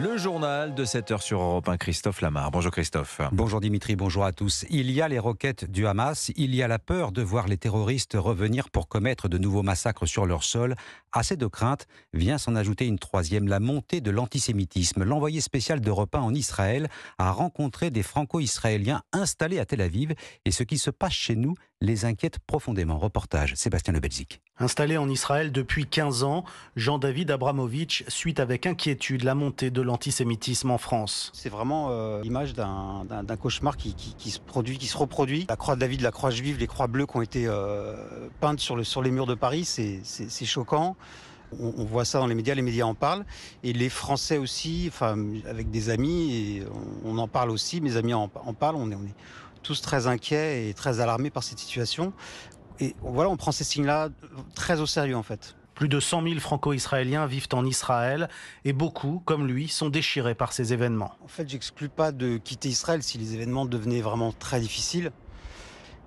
Le journal de 7h sur Europe 1, Christophe Lamar. Bonjour Christophe. Bonjour Dimitri, bonjour à tous. Il y a les roquettes du Hamas, il y a la peur de voir les terroristes revenir pour commettre de nouveaux massacres sur leur sol. À ces deux craintes vient s'en ajouter une troisième, la montée de l'antisémitisme. L'envoyé spécial d'Europe 1 en Israël a rencontré des franco-israéliens installés à Tel Aviv et ce qui se passe chez nous les inquiète profondément. Reportage Sébastien Lebelzik. Installé en Israël depuis 15 ans, Jean-David Abramovitch suit avec inquiétude la montée de l'antisémitisme en France. C'est vraiment euh, l'image d'un, cauchemar qui, se produit, qui se reproduit. La croix de David, la croix juive, les croix bleues qui ont été euh, peintes sur, le, sur les murs de Paris, c'est, choquant. On, voit ça dans les médias, les médias en parlent. Et les Français aussi, avec des amis, on, en parle aussi, mes amis en, parlent. On on est tous très inquiets et très alarmés par cette situation. Et voilà, on prend ces signes-là très au sérieux en fait. Plus de 100 000 franco-israéliens vivent en Israël et beaucoup, comme lui, sont déchirés par ces événements. En fait, j'exclus pas de quitter Israël si les événements devenaient vraiment très difficiles.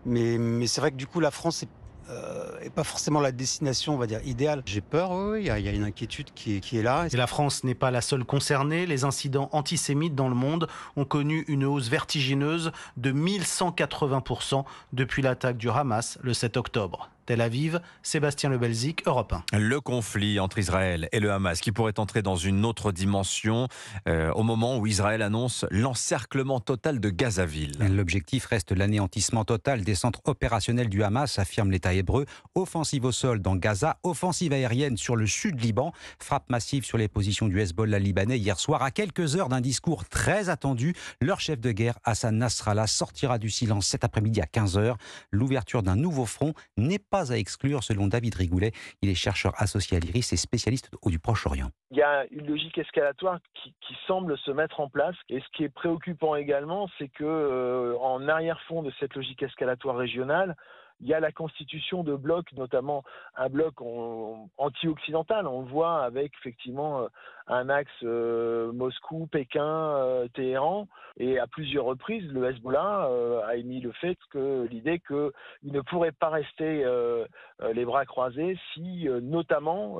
Mais, mais c'est vrai que du coup, la France est euh, et pas forcément la destination, on va dire, idéale. J'ai peur, il y, a, une inquiétude qui est, là. Et la France n'est pas la seule concernée. Les incidents antisémites dans le monde ont connu une hausse vertigineuse de 1180% depuis l'attaque du Hamas le 7 octobre. Tel Aviv, Sébastien Lebelzik, Europe 1. Le conflit entre Israël et le Hamas qui pourrait entrer dans une autre dimension euh, au moment où Israël annonce l'encerclement total de Gazaville. L'objectif reste l'anéantissement total des centres opérationnels du Hamas, affirme l'État hébreu. Offensive au sol dans Gaza, offensive aérienne sur le sud Liban, frappe massive sur les positions du Hezbollah libanais hier soir à quelques heures d'un discours très attendu. Leur chef de guerre, Hassan Nasrallah, sortira du silence cet après-midi à 15h. L'ouverture d'un nouveau front n'est pas à exclure, selon David Rigoulet. Il est chercheur associé à l'IRIS et spécialiste du Proche-Orient. Il y a une logique escalatoire qui, semble se mettre en place. Et ce qui est préoccupant également, c'est que euh, en arrière-fond de cette logique escalatoire régionale, il y a la constitution de blocs, notamment un bloc anti-occidental. On le voit avec effectivement euh, un axe euh, Moscou, Pékin, euh, Téhéran. Et à plusieurs reprises, le Hezbollah a émis le fait que l'idée qu'il ne pourrait pas rester les bras croisés si notamment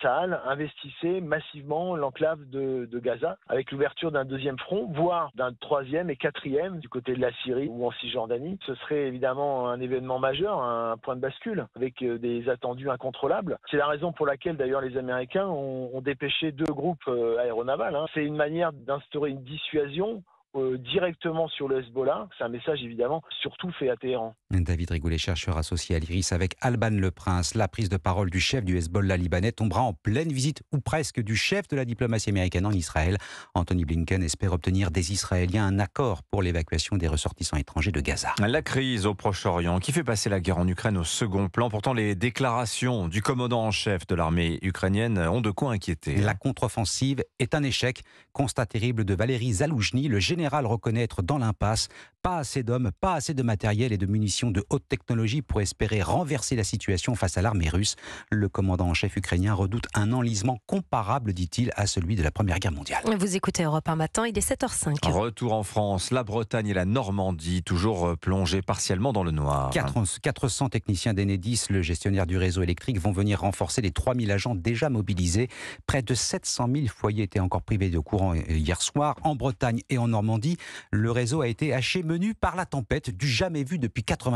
Tal investissait massivement l'enclave de, de Gaza avec l'ouverture d'un deuxième front, voire d'un troisième et quatrième du côté de la Syrie ou en Cisjordanie. Ce serait évidemment un événement événement majeur, un point de bascule, avec euh, des attendus incontrôlables. C'est la raison pour laquelle d'ailleurs les Américains ont, dépêché deux groupes euh, aéronavals. Hein. C'est une manière d'instaurer une dissuasion euh, directement sur le Hezbollah. C'est un message évidemment surtout fait à Téhéran. David Rigoulet, chercheur associé à l'IRIS, avec Alban Le Prince. La prise de parole du chef du Hezbollah libanais tombera en pleine visite, ou presque, du chef de la diplomatie américaine en Israël. Anthony Blinken espère obtenir des Israéliens un accord pour l'évacuation des ressortissants étrangers de Gaza. La crise au Proche-Orient qui fait passer la guerre en Ukraine au second plan. Pourtant, les déclarations du commandant en chef de l'armée ukrainienne ont de quoi inquiéter. La contre-offensive est un échec. Constat terrible de Valérie Zaloujny. Le général reconnaître dans l'impasse. Pas assez d'hommes, pas assez de matériel et de munitions de haute technologie pour espérer renverser la situation face à l'armée russe. Le commandant en chef ukrainien redoute un enlisement comparable, dit-il, à celui de la Première Guerre mondiale. Vous écoutez Europe 1 matin, il est 7h05. Retour en France, la Bretagne et la Normandie, toujours euh, plongées partiellement dans le noir. 400 techniciens d'Enedis, le gestionnaire du réseau électrique, vont venir renforcer les 3000 agents déjà mobilisés. Près de 700 000 foyers étaient encore privés de courant euh, hier soir. En Bretagne et en Normandie, le réseau a été haché menu par la tempête du jamais vu depuis 80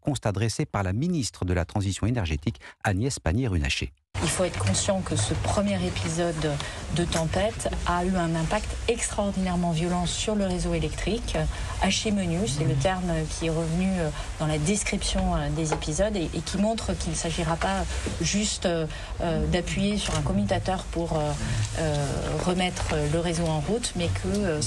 constat dressé par la ministre de la Transition énergétique, Agnès Pannier-Runacher. Il faut être conscient que ce premier épisode de tempête a eu un impact extraordinairement violent sur le réseau électrique, haché menu, c'est le terme qui est revenu euh, dans la description euh, des épisodes et, qui montre qu'il ne s'agira pas juste euh, d'appuyer sur un commutateur pour remettre le réseau en route, mais que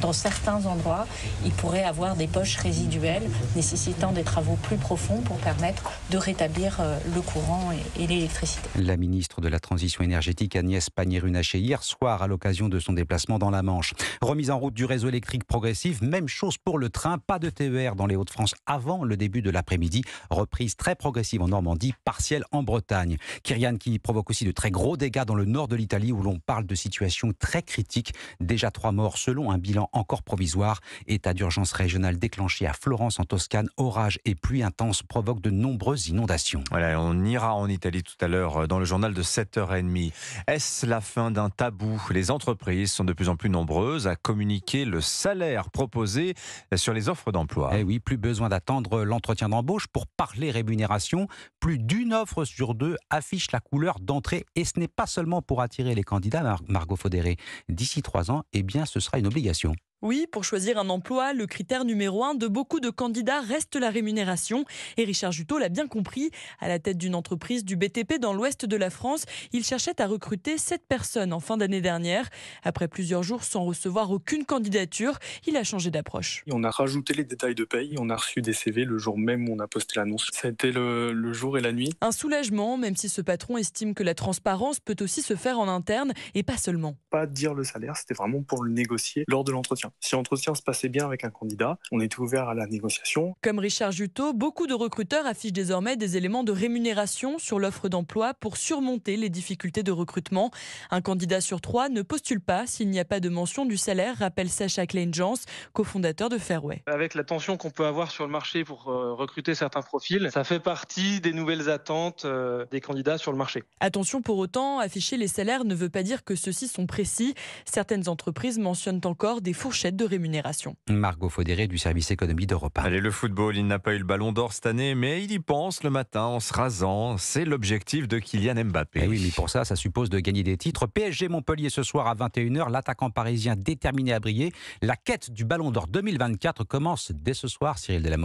dans certains endroits, il pourrait avoir des poches résiduelles nécessitant des travaux plus profonds pour permettre de rétablir le courant et l'électricité la ministre de la Transition énergétique Agnès Pannier-Runacher hier soir à l'occasion de son déplacement dans la Manche. Remise en route du réseau électrique progressif, même chose pour le train, pas de TER dans les Hauts-de-France avant le début de l'après-midi, reprise très progressive en Normandie, partielle en Bretagne. Kyrian qui provoque aussi de très gros dégâts dans le nord de l'Italie où l'on parle de situation très critique, déjà trois morts selon un bilan encore provisoire, état d'urgence régionale déclenché à Florence en Toscane, orages et pluies intense provoquent de nombreuses inondations. Voilà, on ira en Italie tout à l'heure dans le le journal de 7h30. Est-ce la fin d'un tabou Les entreprises sont de plus en plus nombreuses à communiquer le salaire proposé sur les offres d'emploi. Eh oui, plus besoin d'attendre l'entretien d'embauche pour parler rémunération. Plus d'une offre sur deux affiche la couleur d'entrée et ce n'est pas seulement pour attirer les candidats, Margot Faudéré. D'ici trois ans, eh bien, ce sera une obligation. Oui, pour choisir un emploi, le critère numéro un de beaucoup de candidats reste la rémunération. Et Richard Juteau l'a bien compris. À la tête d'une entreprise du BTP dans l'ouest de la France, il cherchait à recruter sept personnes en fin d'année dernière. Après plusieurs jours sans recevoir aucune candidature, il a changé d'approche. On a rajouté les détails de paye, on a reçu des CV le jour même où on a posté l'annonce. Ça a été le jour et la nuit. Un soulagement, même si ce patron estime que la transparence peut aussi se faire en interne et pas seulement. Pas dire le salaire, c'était vraiment pour le négocier lors de l'entretien. Si l'entretien se passait bien avec un candidat, on était ouvert à la négociation. Comme Richard Juteau, beaucoup de recruteurs affichent désormais des éléments de rémunération sur l'offre d'emploi pour surmonter les difficultés de recrutement. Un candidat sur trois ne postule pas s'il n'y a pas de mention du salaire, rappelle Sacha Kleinjans, cofondateur de Fairway. Avec la tension qu'on peut avoir sur le marché pour euh, recruter certains profils, ça fait partie des nouvelles attentes euh, des candidats sur le marché. Attention pour autant, afficher les salaires ne veut pas dire que ceux-ci sont précis. Certaines entreprises mentionnent encore des fourchettes de rémunération. Margot Faudéré du service économie d'Europe. Allez, le football, il n'a pas eu le ballon d'or cette année, mais il y pense le matin en se rasant. C'est l'objectif de Kylian Mbappé. Eh oui, mais pour ça, ça suppose de gagner des titres. PSG Montpellier ce soir à 21h, l'attaquant parisien déterminé à briller. La quête du ballon d'or 2024 commence dès ce soir, Cyril de la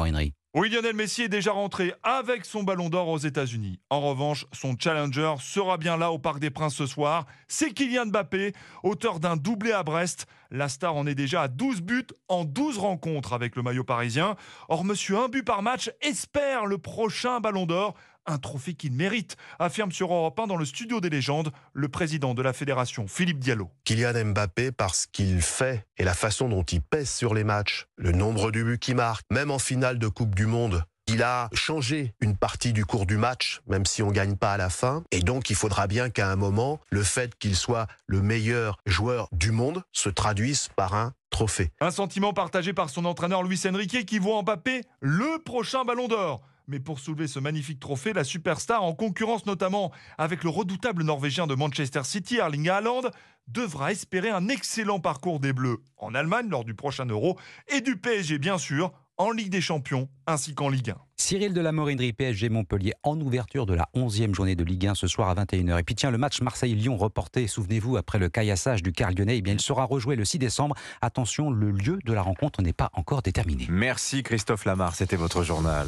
oui, Lionel Messi est déjà rentré avec son ballon d'or aux États-Unis. En revanche, son challenger sera bien là au Parc des Princes ce soir. C'est Kylian Mbappé, auteur d'un doublé à Brest. La star en est déjà à 12 buts en 12 rencontres avec le maillot parisien. Or, monsieur, un but par match espère le prochain ballon d'or un trophée qu'il mérite, affirme sur Europe 1 dans le studio des légendes le président de la fédération, Philippe Diallo. Kylian Mbappé, parce qu'il fait et la façon dont il pèse sur les matchs, le nombre de buts qu'il marque, même en finale de Coupe du Monde, il a changé une partie du cours du match, même si on ne gagne pas à la fin. Et donc, il faudra bien qu'à un moment, le fait qu'il soit le meilleur joueur du monde se traduise par un trophée. Un sentiment partagé par son entraîneur Luis Enrique qui voit Mbappé le prochain ballon d'or. Mais pour soulever ce magnifique trophée, la superstar, en concurrence notamment avec le redoutable Norvégien de Manchester City, Erling Haaland, devra espérer un excellent parcours des Bleus en Allemagne lors du prochain Euro et du PSG bien sûr en Ligue des Champions ainsi qu'en Ligue 1. Cyril de la PSG Montpellier en ouverture de la 11e journée de Ligue 1 ce soir à 21h. Et puis tiens, le match Marseille-Lyon reporté, souvenez-vous, après le caillassage du car eh bien, il sera rejoué le 6 décembre. Attention, le lieu de la rencontre n'est pas encore déterminé. Merci Christophe Lamar, c'était votre journal.